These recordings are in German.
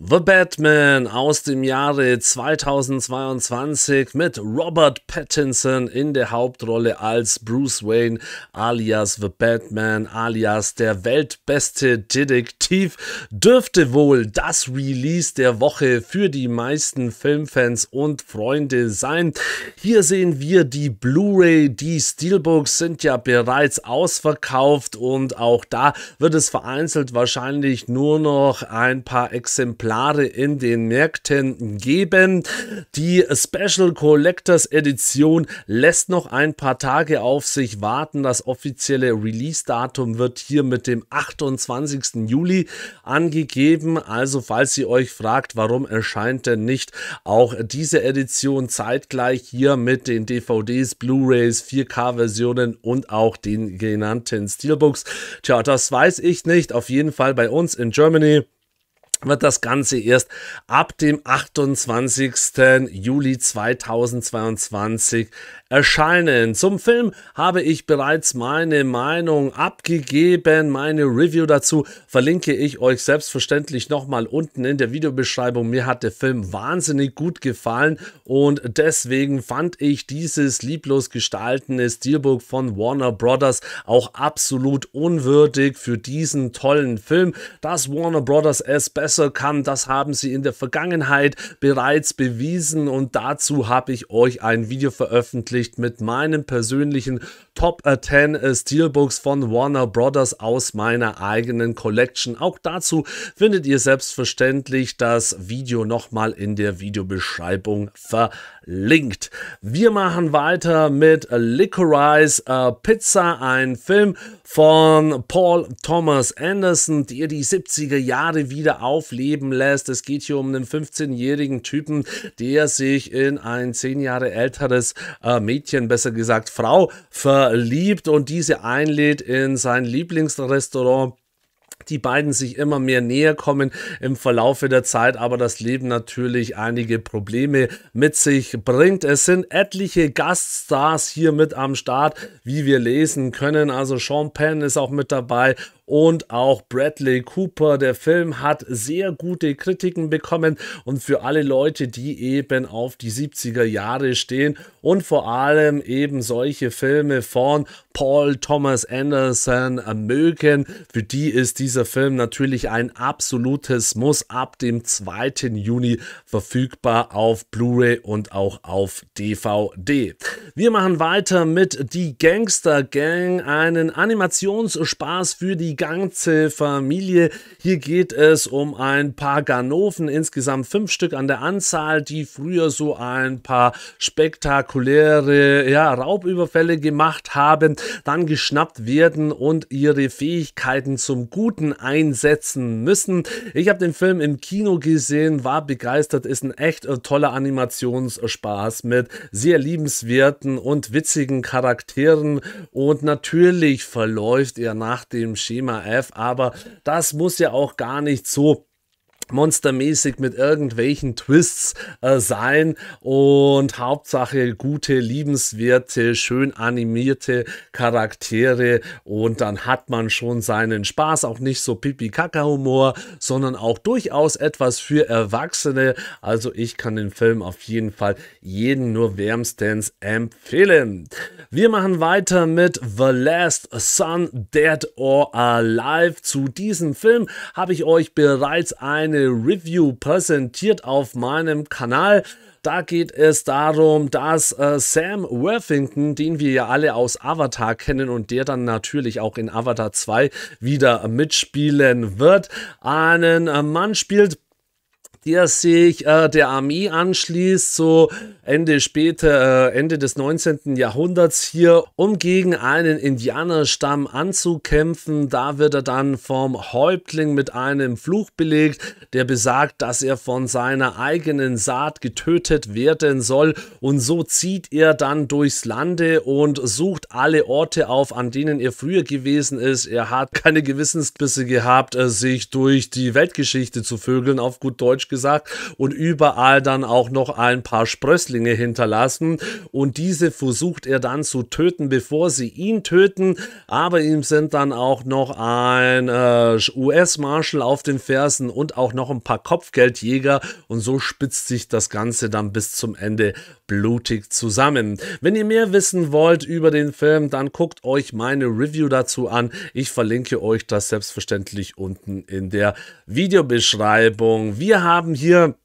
The Batman aus dem Jahre 2022 mit Robert Pattinson in der Hauptrolle als Bruce Wayne alias The Batman alias der weltbeste Detektiv dürfte wohl das Release der Woche für die meisten Filmfans und Freunde sein. Hier sehen wir die Blu-ray, die Steelbooks sind ja bereits ausverkauft und auch da wird es vereinzelt wahrscheinlich nur noch ein paar Exemplare Exemplare in den Märkten geben. Die Special Collectors Edition lässt noch ein paar Tage auf sich warten. Das offizielle Release-Datum wird hier mit dem 28. Juli angegeben. Also falls ihr euch fragt, warum erscheint denn nicht auch diese Edition zeitgleich hier mit den DVDs, Blu-rays, 4K-Versionen und auch den genannten Steelbooks. Tja, das weiß ich nicht. Auf jeden Fall bei uns in Germany wird das Ganze erst ab dem 28. Juli 2022 erscheinen. Zum Film habe ich bereits meine Meinung abgegeben. Meine Review dazu verlinke ich euch selbstverständlich nochmal unten in der Videobeschreibung. Mir hat der Film wahnsinnig gut gefallen und deswegen fand ich dieses lieblos gestaltene Steelbook von Warner Brothers auch absolut unwürdig für diesen tollen Film. Dass Warner Brothers es besser kann, das haben sie in der Vergangenheit bereits bewiesen und dazu habe ich euch ein Video veröffentlicht veröffentlicht mit meinem persönlichen Top 10 äh, äh, Steelbooks von Warner Brothers aus meiner eigenen Collection. Auch dazu findet ihr selbstverständlich das Video nochmal in der Videobeschreibung verlinkt. Wir machen weiter mit Licorice äh, Pizza, ein Film von Paul Thomas Anderson, der die 70er Jahre wieder aufleben lässt. Es geht hier um einen 15-jährigen Typen, der sich in ein 10 Jahre älteres äh, Mädchen, besser gesagt Frau, verliebt und diese einlädt in sein Lieblingsrestaurant die beiden sich immer mehr näher kommen im Verlaufe der Zeit, aber das Leben natürlich einige Probleme mit sich bringt. Es sind etliche Gaststars hier mit am Start, wie wir lesen können. Also Sean Penn ist auch mit dabei und auch Bradley Cooper. Der Film hat sehr gute Kritiken bekommen und für alle Leute, die eben auf die 70er Jahre stehen und vor allem eben solche Filme von Paul Thomas Anderson äh, mögen, für die ist dieser Film natürlich ein absolutes Muss ab dem 2. Juni verfügbar auf Blu-ray und auch auf DVD. Wir machen weiter mit Die Gangster Gang, einen Animationsspaß für die ganze Familie. Hier geht es um ein paar Ganoven, insgesamt fünf Stück an der Anzahl, die früher so ein paar spektakuläre ja, Raubüberfälle gemacht haben, dann geschnappt werden und ihre Fähigkeiten zum Guten einsetzen müssen. Ich habe den Film im Kino gesehen, war begeistert, ist ein echt äh, toller Animationsspaß mit sehr liebenswerten und witzigen Charakteren und natürlich verläuft er nach dem Schema Schema F, aber das muss ja auch gar nicht so monstermäßig mit irgendwelchen Twists äh, sein und Hauptsache gute, liebenswerte, schön animierte Charaktere und dann hat man schon seinen Spaß, auch nicht so Pipi-Kaka-Humor, sondern auch durchaus etwas für Erwachsene. Also ich kann den Film auf jeden Fall jeden nur wärmstens empfehlen. Wir machen weiter mit The Last Sun Dead or Alive. Zu diesem Film habe ich euch bereits eine eine Review präsentiert auf meinem Kanal. Da geht es darum, dass äh, Sam Worthington, den wir ja alle aus Avatar kennen und der dann natürlich auch in Avatar 2 wieder mitspielen wird, einen äh, Mann spielt, der sich äh, der Armee anschließt, so Ende später, äh, Ende des 19. Jahrhunderts hier, um gegen einen Indianerstamm anzukämpfen. Da wird er dann vom Häuptling mit einem Fluch belegt, der besagt, dass er von seiner eigenen Saat getötet werden soll. Und so zieht er dann durchs Lande und sucht alle Orte auf, an denen er früher gewesen ist. Er hat keine Gewissensbisse gehabt, äh, sich durch die Weltgeschichte zu vögeln, auf gut Deutsch gesagt gesagt, und überall dann auch noch ein paar Sprösslinge hinterlassen. Und diese versucht er dann zu töten, bevor sie ihn töten. Aber ihm sind dann auch noch ein äh, US-Marshal auf den Fersen und auch noch ein paar Kopfgeldjäger. Und so spitzt sich das Ganze dann bis zum Ende blutig zusammen. Wenn ihr mehr wissen wollt über den Film, dann guckt euch meine Review dazu an. Ich verlinke euch das selbstverständlich unten in der Videobeschreibung. Wir haben haben hier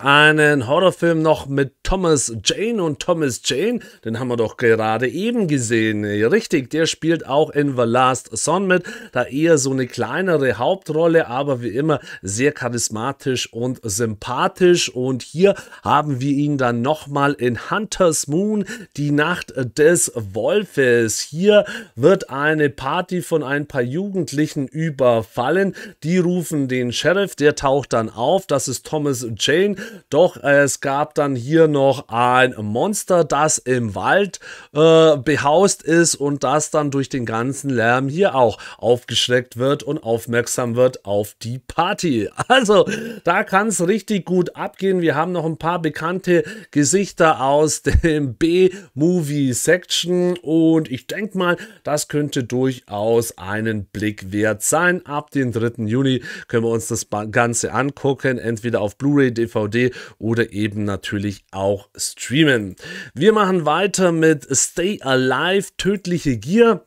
einen Horrorfilm noch mit Thomas Jane und Thomas Jane, den haben wir doch gerade eben gesehen. Richtig, der spielt auch in The Last Son mit, da eher so eine kleinere Hauptrolle, aber wie immer sehr charismatisch und sympathisch. Und hier haben wir ihn dann nochmal in Hunter's Moon, die Nacht des Wolfes. Hier wird eine Party von ein paar Jugendlichen überfallen. Die rufen den Sheriff, der taucht dann auf. Das ist Thomas Jane, doch äh, es gab dann hier noch ein Monster, das im Wald äh, behaust ist und das dann durch den ganzen Lärm hier auch aufgeschreckt wird und aufmerksam wird auf die Party. Also da kann es richtig gut abgehen. Wir haben noch ein paar bekannte Gesichter aus dem B-Movie-Section und ich denke mal, das könnte durchaus einen Blick wert sein. Ab dem 3. Juni können wir uns das Ganze angucken, entweder auf Blu-ray, DVD oder eben natürlich auch streamen. Wir machen weiter mit Stay Alive, tödliche Gier.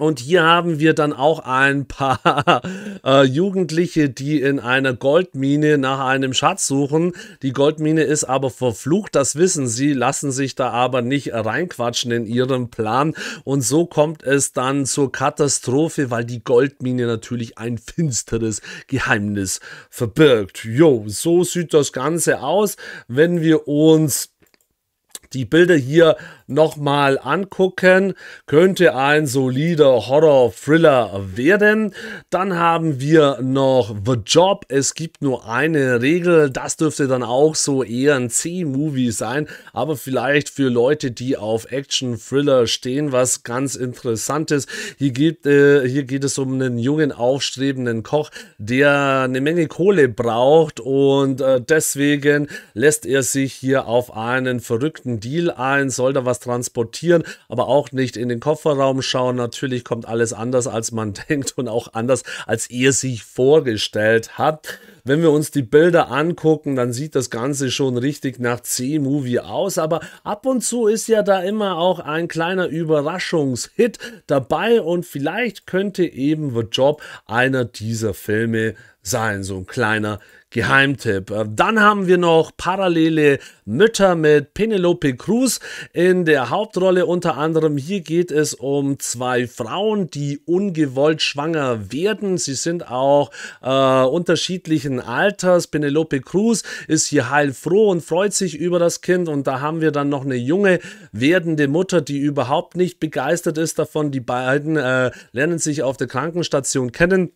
Und hier haben wir dann auch ein paar äh, Jugendliche, die in einer Goldmine nach einem Schatz suchen. Die Goldmine ist aber verflucht, das wissen sie, lassen sich da aber nicht reinquatschen in ihren Plan. Und so kommt es dann zur Katastrophe, weil die Goldmine natürlich ein finsteres Geheimnis verbirgt. Jo, so sieht das Ganze aus, wenn wir uns die Bilder hier nochmal angucken, könnte ein solider Horror-Thriller werden. Dann haben wir noch The Job. Es gibt nur eine Regel. Das dürfte dann auch so eher ein C-Movie sein, aber vielleicht für Leute, die auf Action-Thriller stehen, was ganz interessantes. Hier, gibt, äh, hier geht es um einen jungen, aufstrebenden Koch, der eine Menge Kohle braucht und äh, deswegen lässt er sich hier auf einen verrückten Deal ein, soll da was transportieren, aber auch nicht in den Kofferraum schauen. Natürlich kommt alles anders, als man denkt und auch anders, als ihr sich vorgestellt habt. Wenn wir uns die Bilder angucken, dann sieht das Ganze schon richtig nach C-Movie aus, aber ab und zu ist ja da immer auch ein kleiner Überraschungshit dabei und vielleicht könnte eben The Job einer dieser Filme sein, so ein kleiner Geheimtipp. Äh, dann haben wir noch parallele Mütter mit Penelope Cruz in der Hauptrolle. Unter anderem hier geht es um zwei Frauen, die ungewollt schwanger werden. Sie sind auch äh, unterschiedlichen Alters. Penelope Cruz ist hier heilfroh und freut sich über das Kind. Und da haben wir dann noch eine junge werdende Mutter, die überhaupt nicht begeistert ist davon. Die beiden äh, lernen sich auf der Krankenstation kennen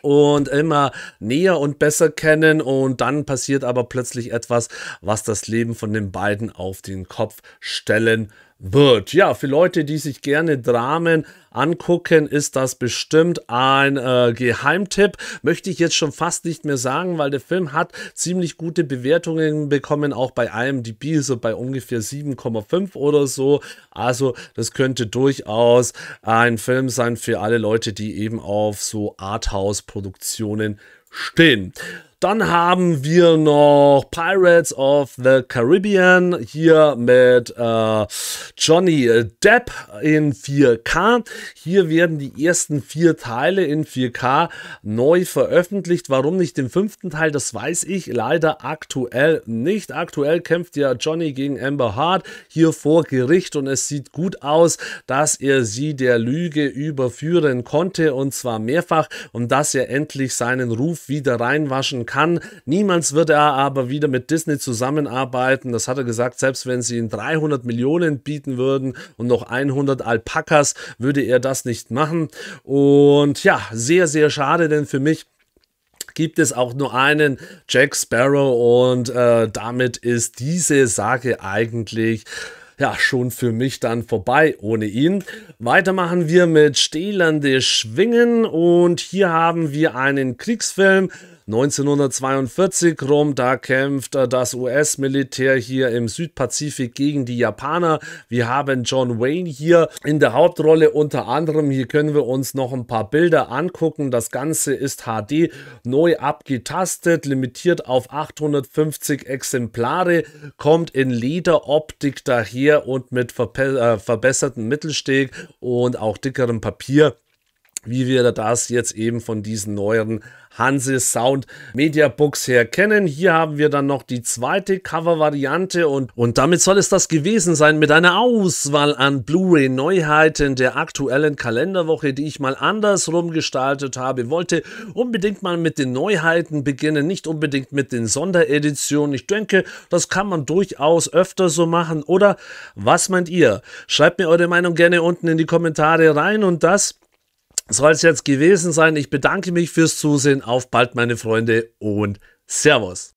und immer näher und besser kennen und dann passiert aber plötzlich etwas, was das Leben von den beiden auf den Kopf stellen wird wird. Ja, für Leute, die sich gerne Dramen angucken, ist das bestimmt ein äh, Geheimtipp. Möchte ich jetzt schon fast nicht mehr sagen, weil der Film hat ziemlich gute Bewertungen bekommen, auch bei IMDb, so bei ungefähr 7,5 oder so. Also das könnte durchaus ein Film sein für alle Leute, die eben auf so Arthouse-Produktionen stehen. Dann haben wir noch Pirates of the Caribbean hier mit äh, Johnny Depp in 4K. Hier werden die ersten vier Teile in 4K neu veröffentlicht. Warum nicht den fünften Teil, das weiß ich leider aktuell nicht. Aktuell kämpft ja Johnny gegen Amber Hart hier vor Gericht und es sieht gut aus, dass er sie der Lüge überführen konnte und zwar mehrfach und dass er endlich seinen Ruf wieder reinwaschen kann kann. Niemals wird er aber wieder mit Disney zusammenarbeiten. Das hat er gesagt, selbst wenn sie ihn 300 Millionen bieten würden und noch 100 Alpakas, würde er das nicht machen. Und ja, sehr, sehr schade, denn für mich gibt es auch nur einen Jack Sparrow und äh, damit ist diese Sage eigentlich ja, schon für mich dann vorbei ohne ihn. Weitermachen wir mit Stählernde Schwingen und hier haben wir einen Kriegsfilm 1942 rum, da kämpft das US-Militär hier im Südpazifik gegen die Japaner. Wir haben John Wayne hier in der Hauptrolle unter anderem. Hier können wir uns noch ein paar Bilder angucken. Das Ganze ist HD neu abgetastet, limitiert auf 850 Exemplare, kommt in Lederoptik daher und mit verbe äh, verbesserten Mittelsteg und auch dickerem Papier wie wir das jetzt eben von diesen neueren Hanse Sound Media Books her kennen. Hier haben wir dann noch die zweite Cover-Variante und, und damit soll es das gewesen sein mit einer Auswahl an Blu-ray-Neuheiten der aktuellen Kalenderwoche, die ich mal andersrum gestaltet habe. Wollte unbedingt mal mit den Neuheiten beginnen, nicht unbedingt mit den Sondereditionen. Ich denke, das kann man durchaus öfter so machen. Oder was meint ihr? Schreibt mir eure Meinung gerne unten in die Kommentare rein und das soll es jetzt gewesen sein. Ich bedanke mich fürs Zusehen. Auf bald, meine Freunde, und Servus.